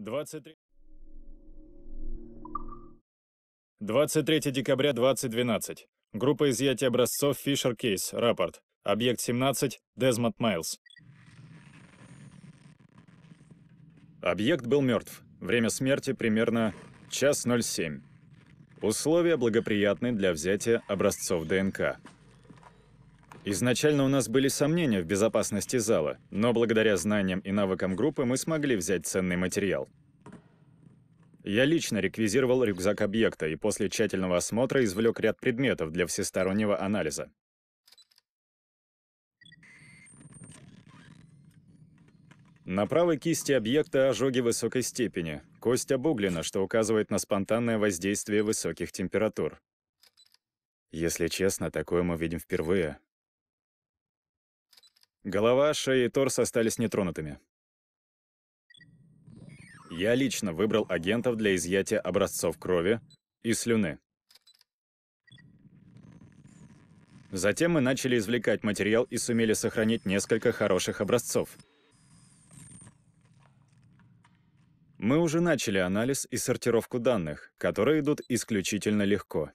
23... 23 декабря 2012. Группа изъятия образцов Fisher Case. Рапорт. Объект 17. Дезмонд Майлз. Объект был мертв. Время смерти примерно час 07. Условия благоприятны для взятия образцов ДНК. Изначально у нас были сомнения в безопасности зала, но благодаря знаниям и навыкам группы мы смогли взять ценный материал. Я лично реквизировал рюкзак объекта и после тщательного осмотра извлек ряд предметов для всестороннего анализа. На правой кисти объекта ожоги высокой степени, кость обуглена, что указывает на спонтанное воздействие высоких температур. Если честно, такое мы видим впервые, Голова, шея и торс остались нетронутыми. Я лично выбрал агентов для изъятия образцов крови и слюны. Затем мы начали извлекать материал и сумели сохранить несколько хороших образцов. Мы уже начали анализ и сортировку данных, которые идут исключительно легко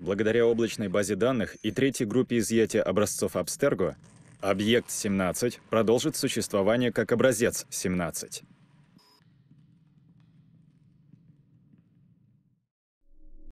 благодаря облачной базе данных и третьей группе изъятия образцов Абстерго, объект 17 продолжит существование как образец 17.